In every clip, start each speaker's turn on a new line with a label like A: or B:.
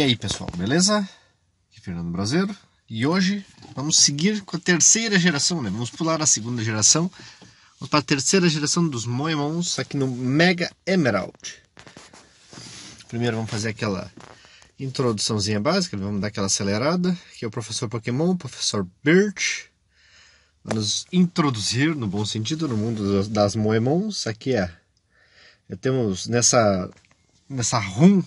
A: E aí, pessoal, beleza? Aqui é Fernando Brasileiro. E hoje vamos seguir com a terceira geração, né? Vamos pular a segunda geração. Vamos para a terceira geração dos Moemons aqui no Mega Emerald. Primeiro vamos fazer aquela introduçãozinha básica, vamos dar aquela acelerada. Aqui é o professor Pokémon, o professor Birch. vamos nos introduzir, no bom sentido, no mundo das Moemons. Aqui é... Já temos nessa, nessa room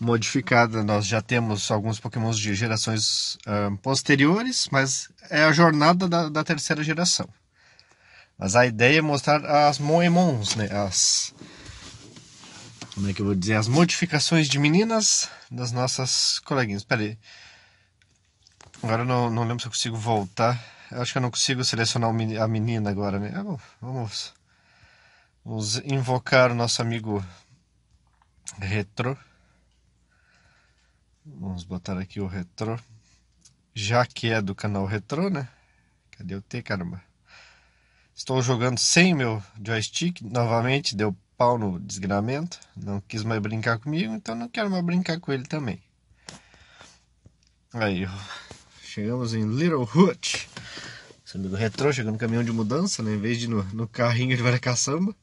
A: modificada. Nós já temos alguns pokémons de gerações uh, posteriores, mas é a jornada da, da, terceira geração. Mas a ideia é mostrar as Moemons, né? As, como é que eu vou dizer? As modificações de meninas das nossas coleguinhas. Espera aí. Agora eu não, não lembro se eu consigo voltar. Eu acho que eu não consigo selecionar a menina agora, né? Ah, vamos, vamos invocar o nosso amigo retro. Vamos botar aqui o retrô. Já que é do canal retrô, né? Cadê o T, caramba? Estou jogando sem meu joystick. Novamente deu pau no desgramento. Não quis mais brincar comigo, então não quero mais brincar com ele também. Aí, chegamos em Little Hut. Esse amigo retrô chegou no caminhão de mudança, né? Em vez de no, no carrinho de varecaçamba.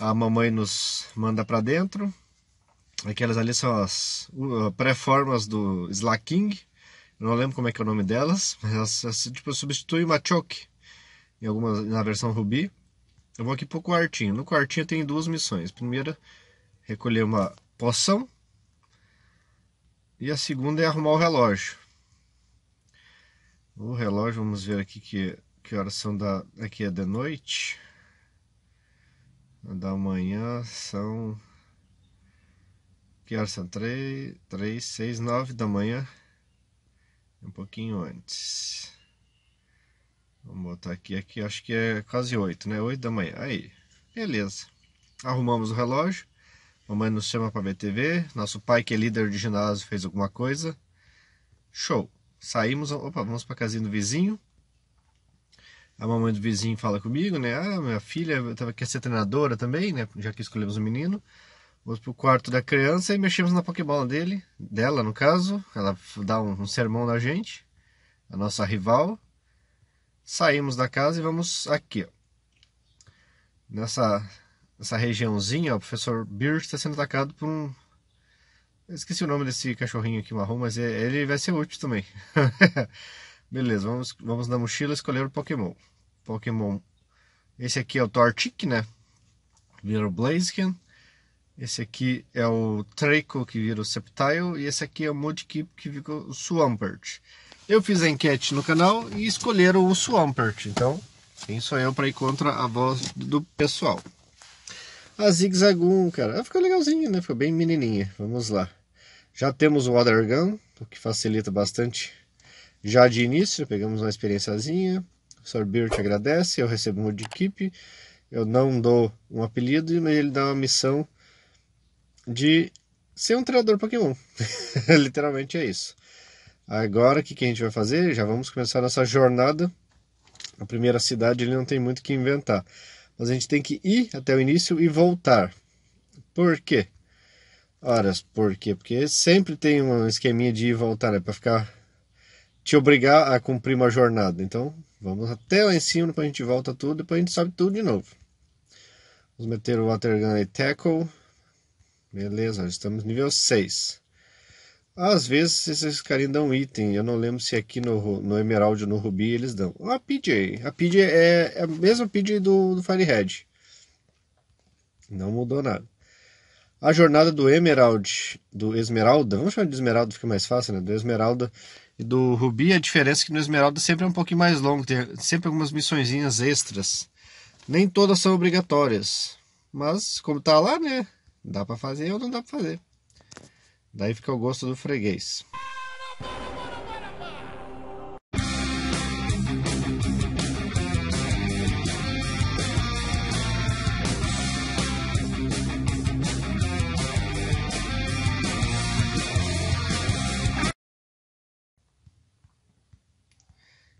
A: A mamãe nos manda para dentro. Aquelas ali são as uh, pré-formas do slacking. Não lembro como é que é o nome delas, mas elas, tipo, substitui uma choke em alguma, na versão Ruby. Eu vou aqui pro quartinho. No quartinho tem duas missões. Primeira, recolher uma poção. E a segunda é arrumar o relógio. O relógio, vamos ver aqui que, que horas são da. Aqui é de noite. Da manhã são que horas são? 3, 3, 6, 9 da manhã. Um pouquinho antes. Vamos botar aqui, aqui acho que é quase 8, né? 8 da manhã. Aí, beleza. Arrumamos o relógio. Mamãe nos chama para ver TV. Nosso pai, que é líder de ginásio, fez alguma coisa. Show. Saímos, opa, vamos para casinha do vizinho. A mamãe do vizinho fala comigo, né? Ah, minha filha tava, quer ser treinadora também, né? Já que escolhemos o um menino. Vamos pro quarto da criança e mexemos na Pokébola dele, dela no caso. Ela dá um, um sermão na gente, a nossa rival. Saímos da casa e vamos aqui, ó. Nessa, nessa regiãozinha, ó, o professor Birch está sendo atacado por um. esqueci o nome desse cachorrinho aqui marrom, mas é, ele vai ser útil também. Beleza, vamos, vamos na mochila escolher o Pokémon. Pokémon. Esse aqui é o Torchic, né? Vira o Blaziken. Esse aqui é o Treco, que vira o Septile, e esse aqui é o Modkip, que fica o Swampert. Eu fiz a enquete no canal e escolheram o Swampert, então quem sou eu para ir contra a voz do pessoal? A Zigzagoon, cara, ela ficou legalzinha, né? Ficou bem menininha, vamos lá. Já temos o Water Gun, o que facilita bastante já de início, pegamos uma experiênciazinha. O Sorbir te agradece, eu recebo o de equipe, eu não dou um apelido, mas ele dá uma missão de ser um treinador Pokémon. Literalmente é isso. Agora, o que, que a gente vai fazer? Já vamos começar nossa jornada. A primeira cidade ele não tem muito o que inventar. Mas a gente tem que ir até o início e voltar. Por quê? Ora, por quê? Porque sempre tem um esqueminha de ir e voltar, é né? para ficar te obrigar a cumprir uma jornada. Então, vamos até lá em cima, depois a gente volta tudo, depois a gente sobe tudo de novo. Vamos meter o Water Gun e Tackle. Beleza, estamos nível 6. Às vezes esses carinhas dão item, eu não lembro se aqui no, no Emerald ou no Rubi eles dão. A PJ, a PJ é, é a mesma PJ do, do Firehead. Não mudou nada. A jornada do Emerald, do Esmeralda, vamos chamar de Esmeralda, fica mais fácil, né? Do Esmeralda e do Rubi, a diferença é que no Esmeralda sempre é um pouquinho mais longo, tem sempre algumas missõezinhas extras. Nem todas são obrigatórias, mas como tá lá, né? Dá para fazer ou não dá para fazer. Daí fica o gosto do freguês.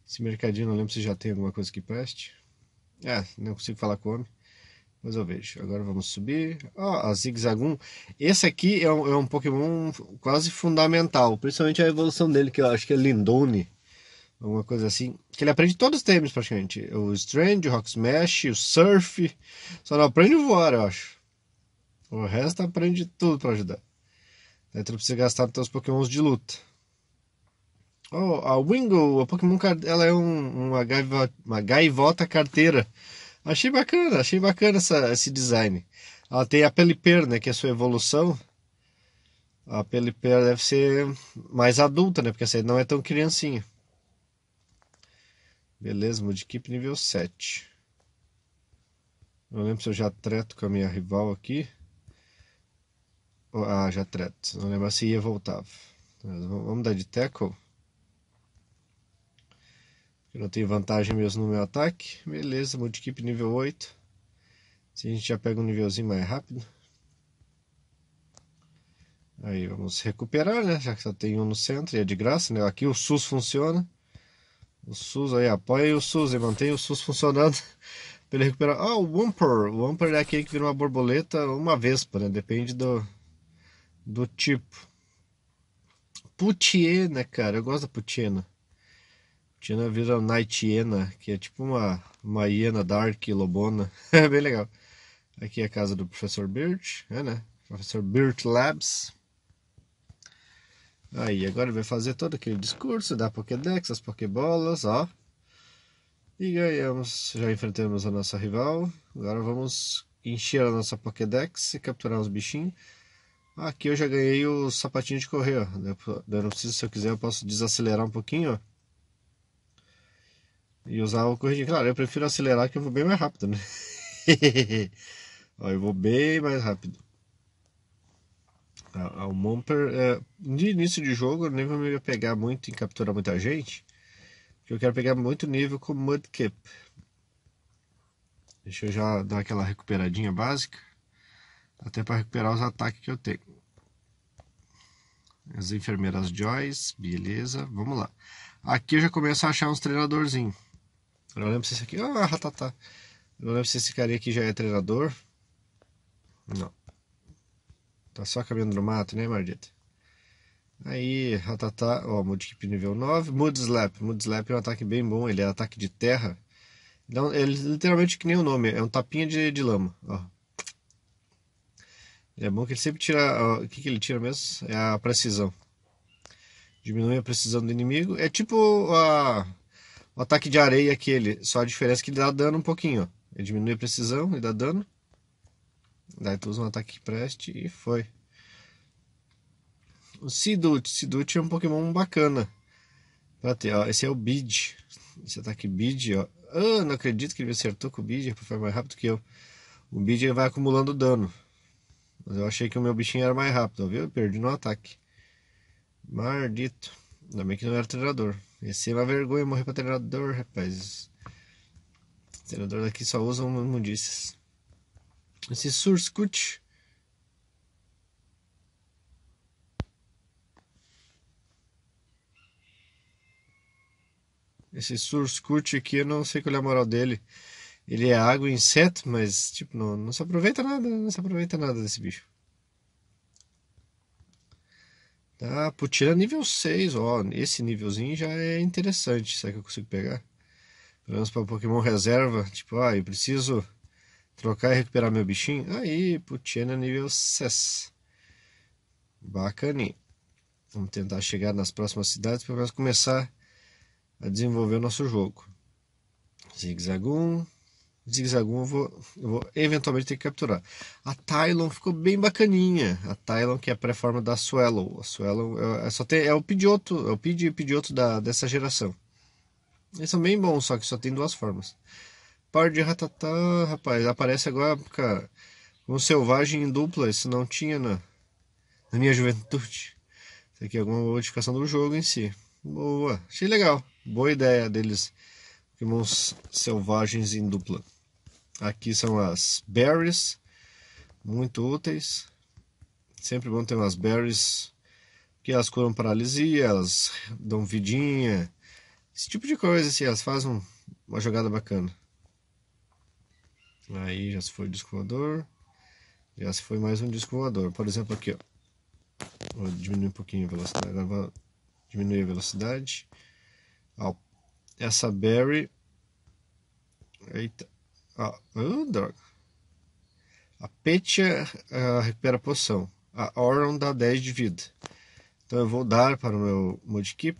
A: Esse mercadinho, não lembro se já tem alguma coisa que preste. É, não consigo falar com o homem. Mas eu vejo. Agora vamos subir. Ah, a Zigzagoon. Esse aqui é um, é um, Pokémon quase fundamental. Principalmente a evolução dele, que eu acho que é Lindone. Alguma coisa assim. Que ele aprende todos os temas praticamente. O Strange, o Rock Smash, o Surf. Só não aprende o voar, eu acho. O resto aprende tudo para ajudar. Daí tu precisa gastar teus Pokémons de luta. Oh, a Wingo, a Pokémon, ela é um, uma, gaivota, uma gaivota carteira Achei bacana, achei bacana essa, esse design. Ela tem a Pelipper, né, que é a sua evolução. A Pelipper deve ser mais adulta, né, porque essa aí não é tão criancinha. Beleza, Mudkip nível 7. Não lembro se eu já treto com a minha rival aqui. Ah, já treto. Não lembro se ia voltava. Vamos dar de tackle. Eu não tenho vantagem mesmo no meu ataque. Beleza, multi-equipe nível 8. Se a gente já pega um nívelzinho mais rápido. Aí vamos recuperar, né? Já que só tem um no centro e é de graça, né? Aqui o SUS funciona. O SUS aí, apoia o SUS e mantém o SUS funcionando para ele recuperar. Ah, o Wumper. O Wumper é aquele que vira uma borboleta ou uma vespa, né? Depende do, do tipo. Putiena, né, cara. Eu gosto da Putiena. Né? Tina vira Night Hiena, que é tipo uma, uma hiena dark, lobona. É bem legal. Aqui é a casa do professor Birt, é, né? Professor Birt Labs. Aí, agora vai fazer todo aquele discurso da Pokédex, as Pokébolas, ó. E ganhamos, já enfrentamos a nossa rival. Agora vamos encher a nossa Pokédex e capturar uns bichinhos. Aqui eu já ganhei o sapatinho de correr, ó. eu não preciso, se eu quiser, eu posso desacelerar um pouquinho, ó. E usava o corrigir. Claro, eu prefiro acelerar que eu vou bem mais rápido, né? Ó, eu vou bem mais rápido. Ah, o Momper, é, no início de jogo, eu nem vou me pegar muito em capturar muita gente. Porque eu quero pegar muito nível com Mudkip. Deixa eu já dar aquela recuperadinha básica. Até para recuperar os ataques que eu tenho. As enfermeiras Joyce, beleza, vamos lá. Aqui eu já começo a achar uns treinadorzinhos. Eu não lembro se esse aqui. Ah, ratatá. Eu não lembro se esse cara aqui já é treinador. Não. Tá só caminhando no mato, né, Mardita? Aí, ratatá. Ó, Mudkip nível 9. Mudslap. Mudslap é um ataque bem bom. Ele é ataque de terra. Então, ele é literalmente que nem o nome. É um tapinha de, de lama. Ó. É bom que ele sempre tira. o que, que ele tira mesmo? É a precisão. Diminui a precisão do inimigo. É tipo a. O ataque de areia aquele, só a diferença é que ele dá dano um pouquinho. Ó. Ele diminui a precisão e dá dano. Daí tu usa um ataque que preste e foi. O Sidoot. Sidoot é um Pokémon bacana. Pra ter, ó. Esse é o Bid. Esse ataque Bid, ó. Ah, não acredito que ele me acertou com o Bid. Foi mais rápido que eu. O Bid vai acumulando dano. Mas eu achei que o meu bichinho era mais rápido, ó, viu? Eu perdi no ataque. Mardito. Ainda bem que não era treinador. Ia ser uma vergonha morrer pra treinador, rapaz. O treinador daqui só usa imundícias. Esse Surskut. Esse Surskut aqui, eu não sei qual é a moral dele. Ele é água e inseto, mas tipo, não, não se aproveita nada, não se aproveita nada desse bicho. Ah, tá, Putira nível 6, ó. Esse nívelzinho já é interessante. Será que eu consigo pegar? Pelo menos para Pokémon reserva. Tipo, ah, eu preciso trocar e recuperar meu bichinho. Aí, Putira nível 6. Bacaninha. Vamos tentar chegar nas próximas cidades para começar a desenvolver o nosso jogo. Zigzagoon zigue eu vou, eu vou eventualmente ter que capturar. A Tylon ficou bem bacaninha. A Tylon, que é a pré-forma da Swallow. A Swallow é, é só tem, é o Pidioto, é o Pid, Pidioto da, dessa geração. Eles são bem bons, só que só tem duas formas. Par de Ratatá, rapaz, aparece agora, cara, um selvagem em dupla, isso não tinha na, na minha juventude. Isso aqui é alguma modificação do jogo em si. Boa, achei legal. Boa ideia deles. Irmãos selvagens em dupla. Aqui são as berries, muito úteis. Sempre bom ter umas berries, que elas curam paralisia, elas dão vidinha, esse tipo de coisa, assim, elas fazem uma jogada bacana. Aí já se foi o disco voador, já se foi mais um disco voador. Por exemplo, aqui, ó. Vou diminuir um pouquinho a velocidade, agora vou diminuir a velocidade. Ó, essa berry... Eita a. Uh, droga. A Petia uh, recupera a poção. A Auron dá 10 de vida. Então eu vou dar para o meu modkip.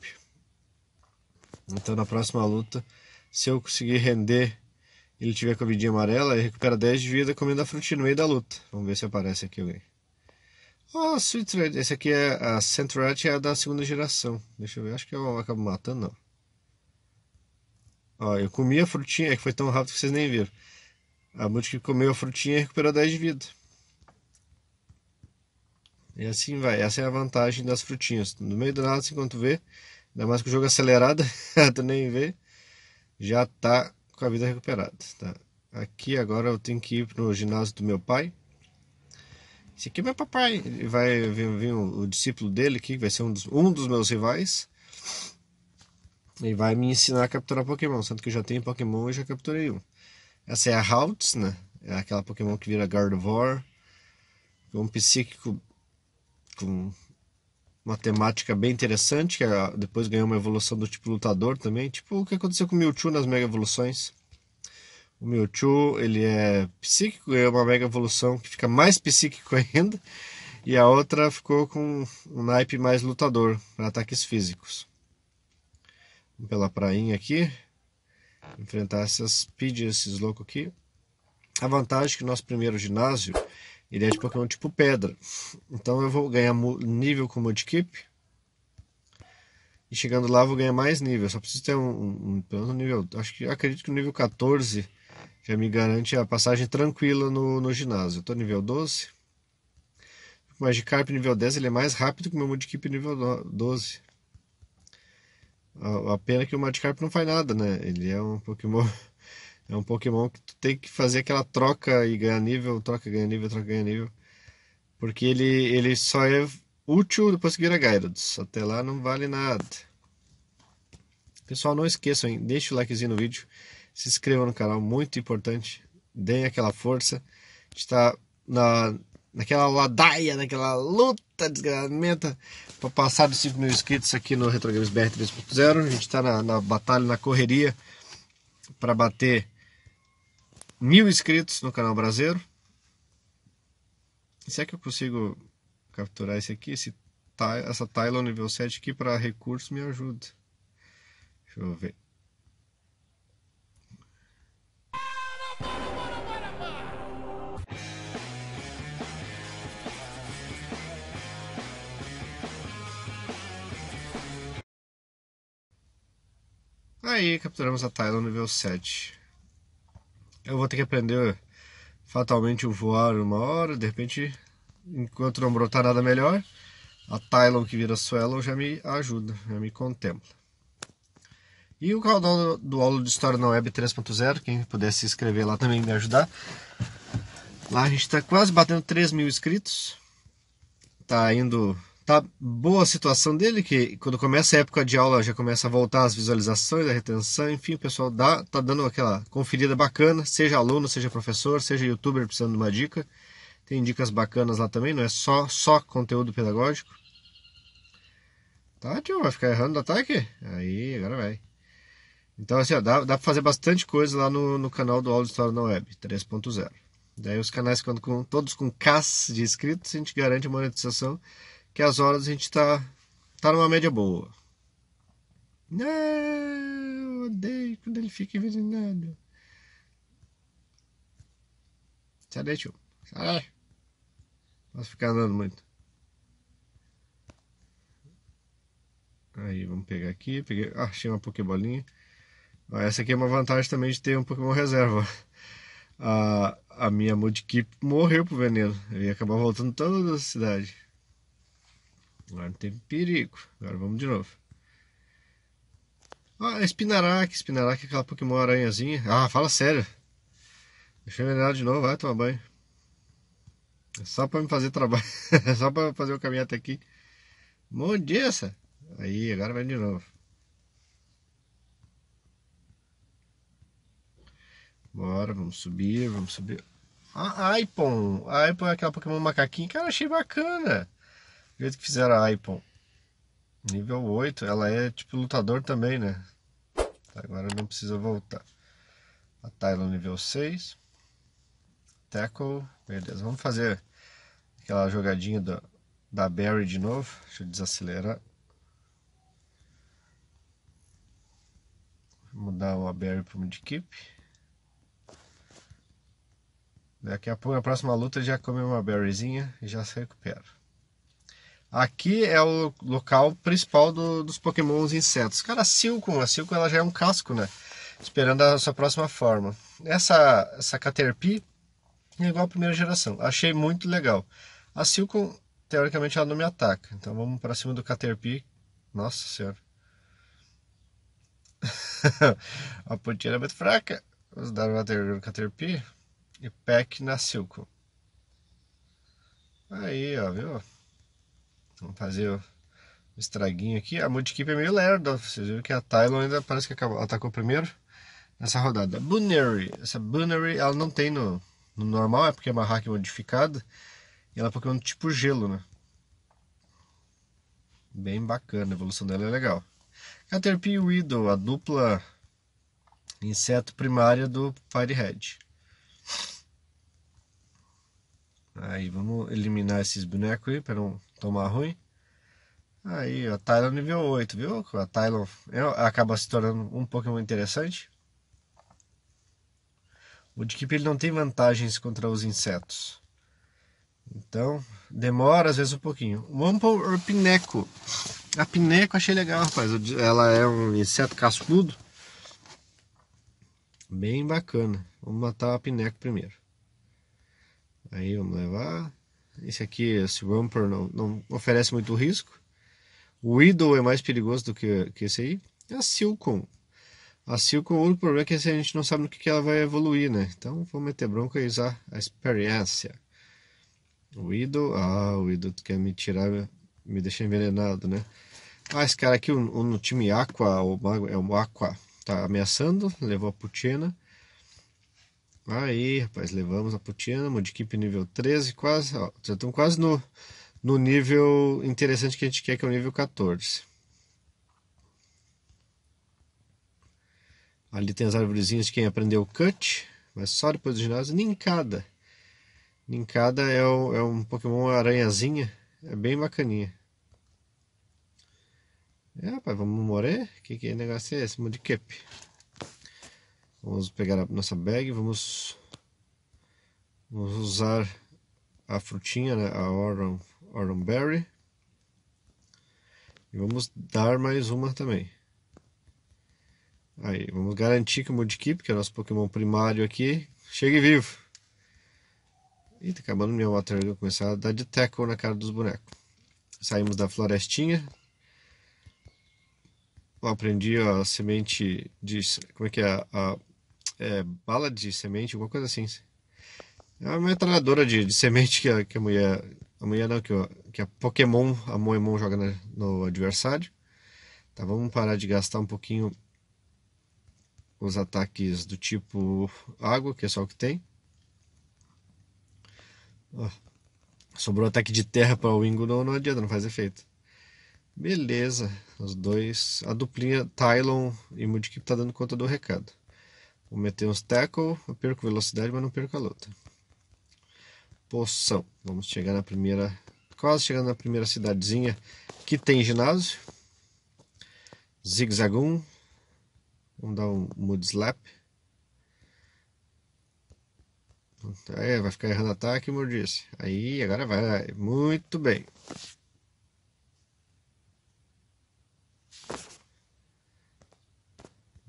A: Então na próxima luta, se eu conseguir render ele tiver com a vidinha amarela, ele recupera 10 de vida comendo a frutinha no meio da luta. Vamos ver se aparece aqui alguém. Oh, Sweet Red. Esse aqui é a Central é a da segunda geração. Deixa eu ver, acho que eu acabo matando, não. Ó, eu comi a frutinha, é que foi tão rápido que vocês nem viram. A multi que comeu a frutinha recuperou 10 de vida. E assim vai, essa é a vantagem das frutinhas. No meio do nada, assim quando tu vê, ainda mais que o jogo é acelerado, tu nem vê, já tá com a vida recuperada. Tá? Aqui agora eu tenho que ir pro ginásio do meu pai. Esse aqui é meu papai. Ele vai vir, o, o, discípulo dele aqui, que vai ser um dos, um dos meus rivais. E vai me ensinar a capturar Pokémon, sendo que eu já tenho Pokémon e já capturei um. Essa é a Haltz, né? É aquela Pokémon que vira Gardevoir. um psíquico com uma temática bem interessante, que é, depois ganhou uma evolução do tipo lutador também. Tipo o que aconteceu com o Mewtwo nas Mega Evoluções. O Mewtwo, ele é psíquico, é uma mega evolução que fica mais psíquico ainda. E a outra ficou com um naipe mais lutador, para ataques físicos pela prainha aqui, enfrentar essas pidias, esses loucos aqui. A vantagem é que o nosso primeiro ginásio ele é de Pokémon tipo pedra. Então eu vou ganhar nível com o Mudkip. E chegando lá vou ganhar mais nível. Só preciso ter um, um, um nível. Acho que acredito que o nível 14 já me garante a passagem tranquila no, no ginásio. Eu tô nível 12. O Magikarp nível 10 ele é mais rápido que o meu Mudkip nível 12. A, a pena que o Magikarp não faz nada, né? Ele é um Pokémon. É um Pokémon que tu tem que fazer aquela troca e ganhar nível, troca, ganha nível, troca, ganha nível. Porque ele, ele só é útil depois que vira Gyarados. Até lá não vale nada. Pessoal, não esqueçam, hein? deixe o likezinho no vídeo. Se inscreva no canal, muito importante. Deem aquela força. A gente tá na, naquela ladaia, naquela luta Eita, tá desgraçada, Para passar dos 5 mil inscritos aqui no RetroGames BR 3.0, a gente está na, na, batalha, na correria para bater mil inscritos no canal brasileiro. Se é que eu consigo capturar esse aqui, esse, essa Tylon nível 7 aqui para recurso me ajuda. Deixa eu ver. Aí capturamos a Tylon nível 7. Eu vou ter que aprender fatalmente o voar uma hora, de repente, enquanto não brotar nada melhor, a Tylon que vira Swallow já me ajuda, já me contempla. E o canal do aula de História na Web 3.0, quem puder se inscrever lá também me ajudar. Lá a gente está quase batendo 3 mil inscritos. Está indo tá boa a situação dele, que quando começa a época de aula já começa a voltar as visualizações, a retenção, enfim, o pessoal dá, tá dando aquela conferida bacana, seja aluno, seja professor, seja youtuber precisando de uma dica. Tem dicas bacanas lá também, não é só, só conteúdo pedagógico. Tá, tio, vai ficar errando o ataque? Aí, agora vai. Então, assim, ó, dá, dá pra fazer bastante coisa lá no, no canal do Aula de História na Web 3.0. Daí os canais, quando com, todos com Ks de inscritos, a gente garante a monetização que as horas a gente tá, tá numa média boa. Não, né, eu odeio quando ele fica envenenado. Sai daí, tio. Sai. Posso ficar andando muito. Aí, vamos pegar aqui. Peguei... Ah, achei uma pokebolinha. Ah, essa aqui é uma vantagem também de ter um Pokémon reserva. A, a minha Mudkip morreu pro veneno. Eu ia acabar voltando toda a cidade. Agora não teve perigo. Agora vamos de novo. Ah, Spinarak. Spinarak é aquela Pokémon aranhazinha. Ah, fala sério. Deixa eu envenenar de novo. Vai tomar banho. É só pra me fazer trabalho. É só pra fazer o caminho até aqui. Bom dia, essa. Aí, agora vai de novo. Bora, vamos subir, vamos subir. Ah, Aipon. A Aipon é aquela Pokémon macaquinho. Cara, achei bacana jeito que fizeram a Ipon. Nível 8, ela é tipo lutador também, né? Agora não precisa voltar. A Tylon nível 6. Tackle. Beleza, vamos fazer aquela jogadinha da, da Barry de novo. Deixa eu desacelerar. Vou mudar a Barry para uma de equipe. Daqui a pouco, na próxima luta, já come uma berryzinha e já se recupera. Aqui é o local principal do, dos pokémons insetos. Cara, a Silcon, a Silcon ela já é um casco, né? Esperando a sua próxima forma. Essa, essa Caterpie é igual a primeira geração. Achei muito legal. A Silcon, teoricamente, ela não me ataca. Então vamos para cima do Caterpie. Nossa senhora. a pontinha é muito fraca. Vamos dar uma Caterpie e Peck na Silco. Aí, ó, viu? Vamos fazer o estraguinho aqui. A equipe é meio lerda. Vocês viram que a Tylon ainda parece que acabou, atacou primeiro nessa rodada. Bunnery. Essa Bunnery ela não tem no, no, normal, é porque é uma hack modificada. E ela é Pokémon tipo gelo, né? Bem bacana, a evolução dela é legal. Caterpie e a dupla inseto primária do Firehead. Aí vamos eliminar esses bonecos aí para não tomar ruim. Aí, a Tylon é nível 8, viu? A Tylon é, acaba se tornando um Pokémon interessante. O Dickip ele não tem vantagens contra os insetos. Então, demora às vezes um pouquinho. Vamos pro Pineco. A Pineco achei legal, rapaz. Ela é um inseto cascudo. Bem bacana. Vamos matar a Pineco primeiro. Aí vamos levar. Esse aqui, esse Romper, não, não oferece muito risco. O Widow é mais perigoso do que, que esse aí. E a Silcon. A Silcon, o único problema é que a gente não sabe no que, que ela vai evoluir, né? Então vamos meter bronca e usar a experiência. O Widow. Ah, o Widow quer me tirar, me deixar envenenado, né? Ah, esse cara aqui, o, o, no time Aqua, o mago é o Aqua, tá ameaçando, levou a Putina. Aí, rapaz, levamos a Putiana, Modkip nível 13, quase, ó, já estamos quase no, no nível interessante que a gente quer, que é o nível 14. Ali tem as árvorezinhas de quem aprendeu o cut, mas só depois do ginásio. Nincada. Nincada é, o, é um Pokémon aranhazinha, é bem bacaninha. É, rapaz, vamos morrer? que, que é negócio é esse? Mudkip. Vamos pegar a nossa bag, vamos, vamos usar a frutinha, né? a Oran, Oran Berry. E vamos dar mais uma também. Aí, vamos garantir que o Mudkip, que é o nosso Pokémon primário aqui, chegue vivo. Ih, tá acabando minha Water vou começar a dar de tackle na cara dos bonecos. Saímos da florestinha. Eu aprendi a semente de... como é que é? A, é, bala de semente, alguma coisa assim. É uma metralhadora de, de semente que a, que a mulher. A mulher não, que, a, que a Pokémon, a Moemon joga na, no adversário. Tá, vamos parar de gastar um pouquinho os ataques do tipo água, que é só o que tem. Ó, sobrou ataque de terra para o Wingo, não, não adianta, não faz efeito. Beleza, os dois. A duplinha Tylon e Mudkip tá dando conta do recado. Vou meter uns tackle, eu perco velocidade, mas não perco a luta. Poção. Vamos chegar na primeira. Quase chegando na primeira cidadezinha que tem ginásio. Zigzagum. Vamos dar um mood slap. É, vai ficar errando ataque e mordice. Aí, agora vai. Muito bem.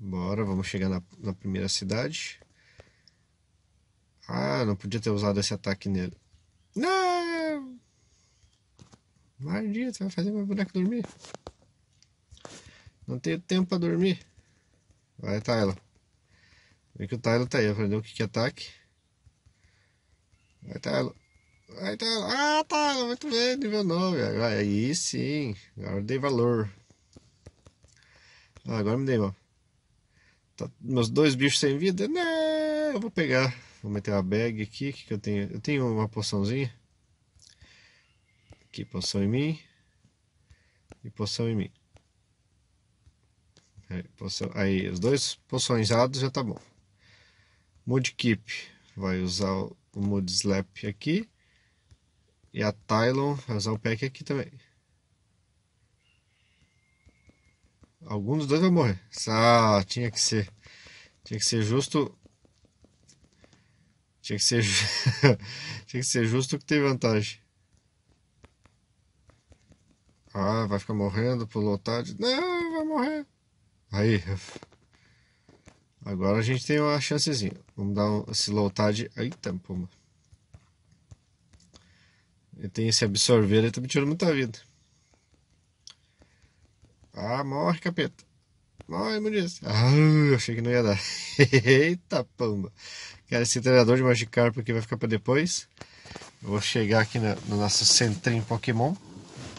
A: Bora, vamos chegar na, na primeira cidade. Ah, não podia ter usado esse ataque nele. Não! Maldito, vai fazer meu boneco dormir. Não tenho tempo pra dormir. Vai, Tyler. Vê que o Tyler tá aí, aprendeu o que é ataque. Vai, Tyler. Vai, Tyler. Ah, Tyler, muito bem, nível 9. aí sim, agora eu dei valor. Ah, agora me dei, ó. Tá, meus dois bichos sem vida? Né, eu vou pegar. Vou meter uma bag aqui. que, que eu tenho? Eu tenho uma poçãozinha. Aqui, poção em mim. E poção em mim. Aí, poção, aí os dois poçõezados já tá bom. Mood Keep. Vai usar o Mood Slap aqui. E a Tylon vai usar o pack aqui também. Algum dos dois vai morrer. Ah, tinha que ser. Tinha que ser justo. Tinha que ser, tinha que ser justo que tem vantagem. Ah, vai ficar morrendo por lotar. De... Não, vai morrer. Aí. Agora a gente tem uma chancezinha. Vamos dar um, esse lotade. Eita, puma. Ele tem esse absorver, ele tá me tirando muita vida. Ah, morre, capeta. Morre, Muniz. Ah, achei que não ia dar. Eita, pamba. Quero esse treinador de Magikarp que vai ficar para depois. Eu vou chegar aqui no, no nosso centrinho Pokémon.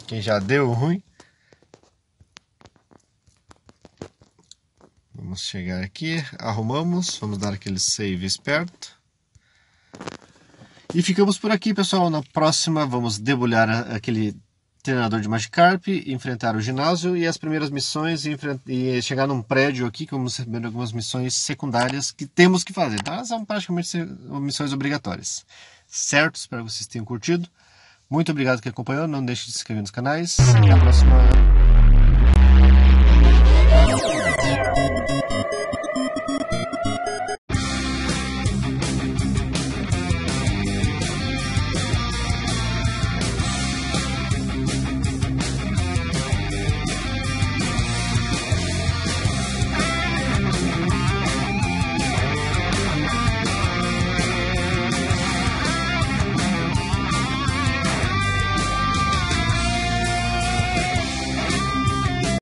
A: Quem já deu ruim. Vamos chegar aqui, arrumamos, vamos dar aquele save esperto. E ficamos por aqui, pessoal. Na próxima vamos debulhar aquele treinador de Magikarp, enfrentar o ginásio e as primeiras missões e, chegar num prédio aqui que vamos recebendo algumas missões secundárias que temos que fazer. Tá? São praticamente missões obrigatórias. Certo? Espero que vocês tenham curtido. Muito obrigado que acompanhou. Não deixe de se inscrever nos canais. Até a próxima.